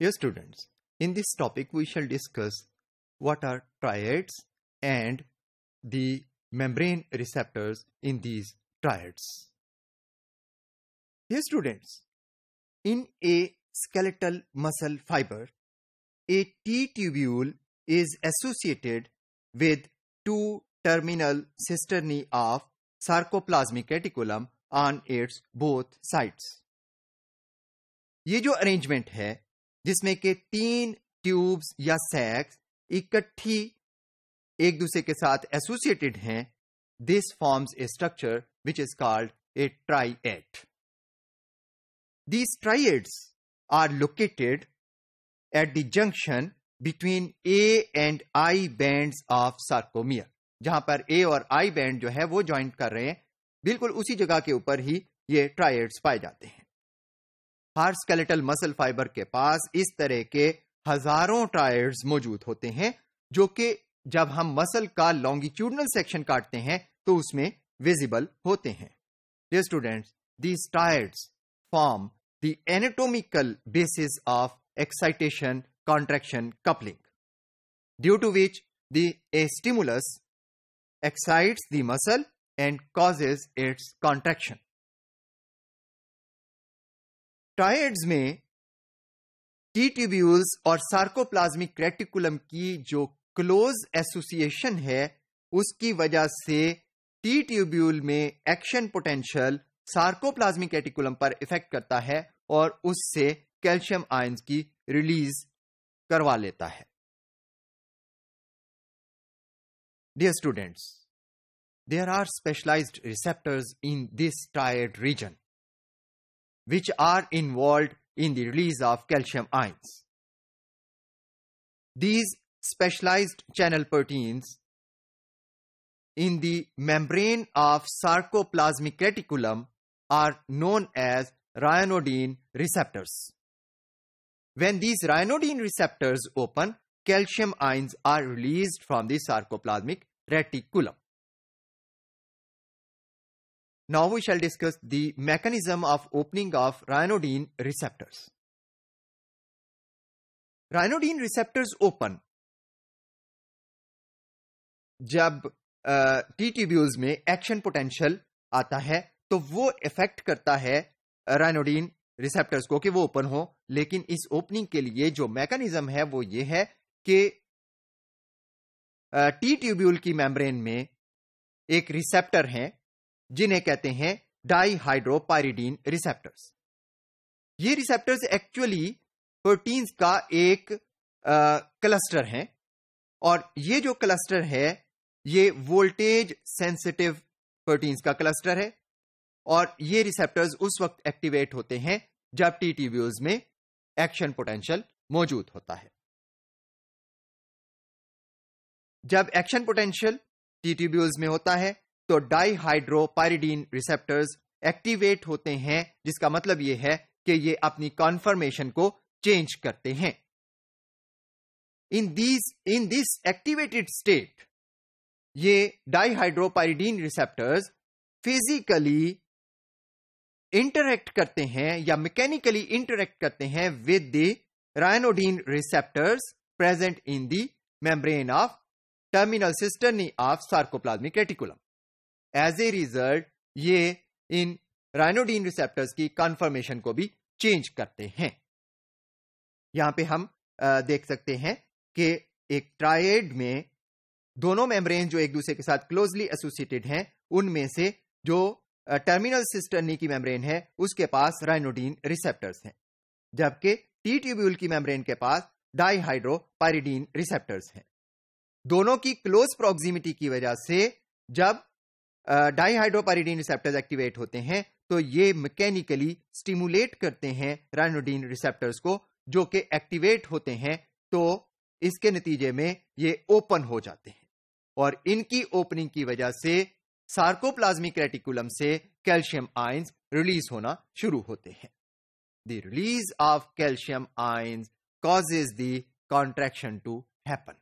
Dear students, in this topic we shall discuss what are triads and the membrane receptors in these triads. Dear students, in a skeletal muscle fiber, a T-tubule is associated with two terminal cisternae of sarcoplasmic reticulum on its both sides. ये जो arrangement है जिसमें के तीन tubes या सैक्स इकट्ठी एक दूसरे के साथ एसोसिएटेड हैं this forms a structure which is called a at these ads are located at the junction between A and I band of sarcomere जहां पर ए और आई बैंड जो है वो ज्वाइंट कर रहे हैं बिल्कुल उसी जगह के ऊपर ही ये ट्राइएड्स पाए जाते हैं हार्ट स्केलेटल मसल फाइबर के पास इस तरह के हजारों टायर्स मौजूद होते हैं जो कि जब हम मसल का लॉन्गिट्यूडनल सेक्शन काटते हैं तो उसमें विजिबल होते हैं students these triads form the anatomical basis of excitation contraction coupling due to which stimulus excites the muscle and causes its contraction triads में टी ट्यूब्यूल्स और सार्कोप्लाज्मिक रेटिकुलम की जो क्लोज एसोसिएशन है उसकी वजह से टी ट्यूब्यूल में action potential sarcoplasmic reticulum पर इफेक्ट करता है और उससे कैल्शियम आयंस की रिलीज करवा लेता है dear students there are specialised receptors in this tired region which are involved in the release of calcium ions. These specialized channel proteins in the membrane of sarcoplasmic reticulum are known as ryanodine receptors. When these ryanodine receptors open, calcium ions are released from the sarcoplasmic reticulum. Now we shall discuss the mechanism of opening of ryanodine receptors. Ryanodine receptors open जब T tubules में action potential आता है तो वो effect करता है राइनोडीन receptors को कि वो ओपन हो लेकिन इस ओपनिंग के लिए जो मैकेनिज्म है वो ये है कि टी ट्यूब्यूल की मेम्ब्रेन में एक रिसेप्टर है जिन्हें कहते हैं डाईहाइड्रोपायरिडीन रिसेप्टर्स ये रिसेप्टर्स एक्चुअली प्रोटीन्स का एक आ, क्लस्टर है और ये जो क्लस्टर है ये वोल्टेज सेंसिटिव प्रोटीन्स का क्लस्टर है और ये रिसेप्टर्स उस वक्त एक्टिवेट होते हैं जब टीटीव्यूज में एक्शन पोटेंशियल मौजूद होता है जब एक्शन पोटेंशियल टीटीब्यूल्स में होता है तो डाइहाइड्रोपायरिडीन रिसेप्टर्स एक्टिवेट होते हैं जिसका मतलब यह है कि ये अपनी कॉन्फर्मेशन को चेंज करते हैं in this in this activated state ये डाइहाइड्रोपायरिडीन रिसेप्टर्स फिजिकली इंटरेक्ट करते हैं या मैकेनिकली इंटरेक्ट करते हैं with the ryanodine receptors present in the membrane of terminal cisternae of sarcoplasmic reticulum as a result ये इन राइनोडीन रिसेप्टर्स की कंफर्मेशन को भी चेंज करते हैं यहां पे हम देख सकते हैं कि एक ट्राइड में दोनों मेम्ब्रेन जो एक दूसरे के साथ क्लोजली एसोसिएटेड हैं उनमें से जो टर्मिनल सिस्टर्नी की मेम्ब्रेन है उसके पास राइनोडीन रिसेप्टर्स हैं जबकि टी ट्यूब्यूल की मेम्ब्रेन के पास डाईहाइड्रोपायरिडीन रिसेप्टर्स हैं दोनों की क्लोज प्रोक्सिमिटी की वजह से जब डाईहाइड्रोपाइरीडीन रिसेप्टर्स एक्टिवेट होते हैं तो ये मैकेनिकली स्टिमुलेट करते हैं राइनोडीन रिसेप्टर्स को जो कि एक्टिवेट होते हैं तो इसके नतीजे में ये ओपन हो जाते हैं और इनकी ओपनिंग की वजह से सार्कोप्लाज्मिक रेटिकुलम से कैल्शियम आयंस रिलीज होना शुरू होते हैं the release of calcium ions causes the contraction to happen